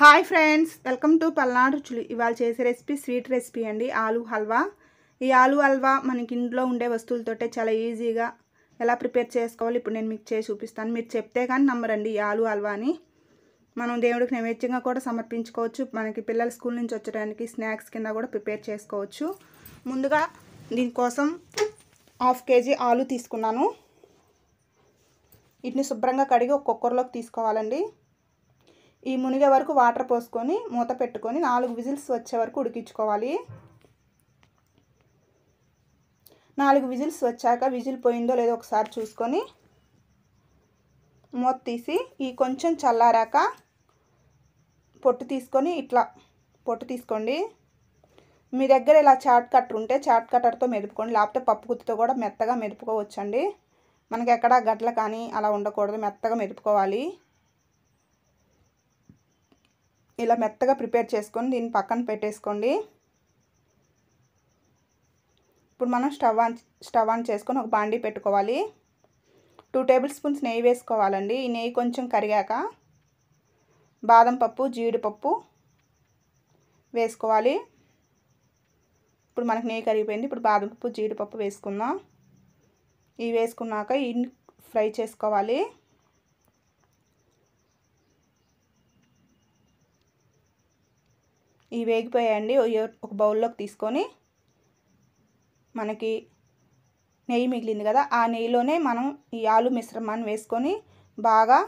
hi friends welcome to Palnadu రుచులు ఇవాళ చేసే రెసిపీ స్వీట్ రెసిపీ అండి ఆలు హల్వా ఈ ఆలు హల్వా మనకి ఇంట్లో ఉండే వస్తువులతోటే చాలా ఈజీగా ఎలా ప్రిపేర్ చేసుకోవాలి ఇప్పుడు నేను మీకు చేసి చూపిస్తాను మీరు చెప్తే కానీ నమ్మరండి ఈ ఆలు హల్వాని మనం దేవుడికి నైవేద్యంగా కూడా సమర్పించుకోవచ్చు మనకి పిల్లల స్కూల్ నుంచి వచ్చడానికి స్నాక్స్ కింద కూడా ప్రిపేర్ చేసుకోవచ్చు ముందుగా దీనికోసం హాఫ్ కేజీ ఆలు తీసుకున్నాను వీటిని శుభ్రంగా కడిగి ఒక్కొక్కరిలోకి తీసుకోవాలండి ఈ మునిగే వరకు వాటర్ పోసుకొని మూత పెట్టుకొని నాలుగు విజిల్స్ వచ్చే వరకు ఉడికించుకోవాలి నాలుగు విజిల్స్ వచ్చాక విజిల్ పోయిందో లేదో ఒకసారి చూసుకొని మూత తీసి ఈ కొంచెం చల్లారాక పొట్టు తీసుకొని ఇట్లా పొట్టు తీసుకోండి మీ దగ్గర ఇలా చాట్ కట్టర్ ఉంటే చాట్ కట్టర్తో మెదుపుకోండి లేకపోతే పప్పు గుత్తితో కూడా మెత్తగా మెదుపుకోవచ్చండి మనకి ఎక్కడ గడ్డలు కానీ అలా ఉండకూడదు మెత్తగా మెదుపుకోవాలి ఇలా మెత్తగా ప్రిపేర్ చేసుకొని దీన్ని పక్కన పెట్టేసుకోండి ఇప్పుడు మనం స్టవ్ ఆన్ స్టవ్ ఆన్ చేసుకొని ఒక బాండీ పెట్టుకోవాలి టూ టేబుల్ స్పూన్స్ నెయ్యి వేసుకోవాలండి ఈ నెయ్యి కొంచెం కరిగాక బాదం పప్పు జీడిపప్పు వేసుకోవాలి ఇప్పుడు మనకు నెయ్యి కరిగిపోయింది ఇప్పుడు బాదం పప్పు జీడిపప్పు వేసుకుందాం ఇవి వేసుకున్నాక ఇవి ఫ్రై చేసుకోవాలి ఇవి వేగిపోయాయండి ఒక బౌల్లోకి తీసుకొని మనకి నెయ్యి మిగిలింది కదా ఆ నెయ్యిలోనే మనం ఈ ఆలు మిశ్రమాన్ని వేసుకొని బాగా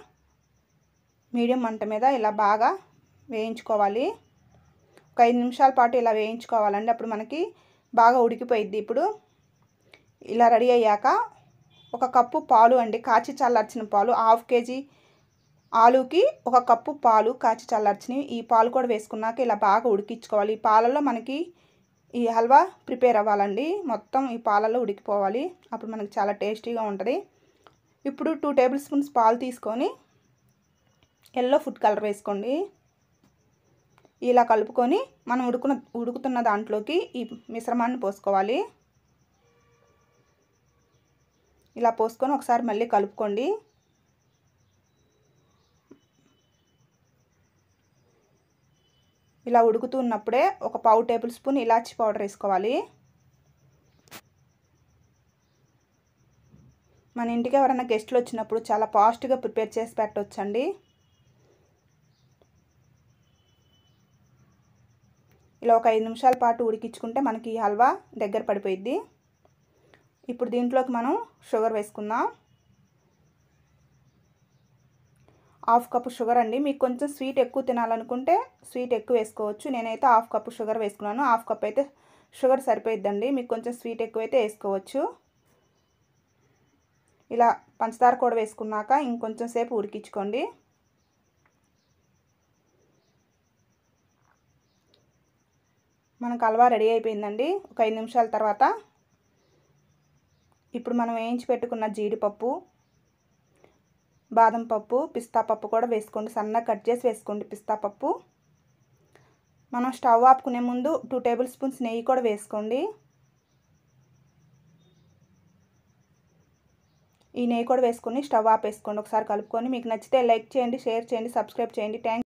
మీడియం మంట మీద ఇలా బాగా వేయించుకోవాలి ఒక ఐదు నిమిషాల పాటు ఇలా వేయించుకోవాలండి అప్పుడు మనకి బాగా ఉడికిపోయిద్ది ఇప్పుడు ఇలా రెడీ అయ్యాక ఒక కప్పు పాలు అండి కాచి చల్లార్చిన పాలు హాఫ్ కేజీ ఆలుకి ఒక కప్పు పాలు కాచి చల్లార్చినవి ఈ పాలు కూడా వేసుకున్నాక ఇలా బాగా ఉడికించుకోవాలి ఈ పాలలో మనకి ఈ హల్వా ప్రిపేర్ అవ్వాలండి మొత్తం ఈ పాలలో ఉడికిపోవాలి అప్పుడు మనకి చాలా టేస్టీగా ఉంటుంది ఇప్పుడు టూ టేబుల్ స్పూన్స్ పాలు తీసుకొని ఎల్లో ఫుడ్ కలర్ వేసుకోండి ఇలా కలుపుకొని మనం ఉడుకున్న ఉడుకుతున్న దాంట్లోకి ఈ మిశ్రమాన్ని పోసుకోవాలి ఇలా పోసుకొని ఒకసారి మళ్ళీ కలుపుకోండి ఇలా ఉడుకుతున్నప్పుడే ఒక పావు టేబుల్ స్పూన్ ఇలాచి పౌడర్ వేసుకోవాలి మన ఇంటికి ఎవరైనా గెస్ట్లు వచ్చినప్పుడు చాలా ఫాస్ట్గా ప్రిపేర్ చేసి పెట్టవచ్చండి ఇలా ఒక ఐదు నిమిషాల పాటు ఉడికించుకుంటే మనకి ఈ హల్వా దగ్గర పడిపోయిద్ది ఇప్పుడు దీంట్లోకి మనం షుగర్ వేసుకుందాం హాఫ్ కప్ షుగర్ అండి మీకు కొంచెం స్వీట్ ఎక్కువ తినాలనుకుంటే స్వీట్ ఎక్కువ వేసుకోవచ్చు నేనైతే హాఫ్ కప్ షుగర్ వేసుకున్నాను హాఫ్ కప్ అయితే షుగర్ సరిపోయిద్దండి మీకు కొంచెం స్వీట్ ఎక్కువైతే వేసుకోవచ్చు ఇలా పంచదార కూడా వేసుకున్నాక ఇంకొంచెం సేపు ఉడికించుకోండి మనకు అలవా రెడీ అయిపోయిందండి ఒక ఐదు నిమిషాల తర్వాత ఇప్పుడు మనం వేయించి పెట్టుకున్న జీడిపప్పు బాదం పప్పు పిస్తా పప్పు కూడా వేసుకోండి సన్నగా కట్ చేసి వేసుకోండి పిస్తా పప్పు మనం స్టవ్ ఆపుకునే ముందు టూ టేబుల్ స్పూన్స్ నెయ్యి కూడా వేసుకోండి ఈ నెయ్యి కూడా వేసుకొని స్టవ్ ఆపేసుకోండి ఒకసారి కలుపుకొని మీకు నచ్చితే లైక్ చేయండి షేర్ చేయండి సబ్స్క్రైబ్ చేయండి థ్యాంక్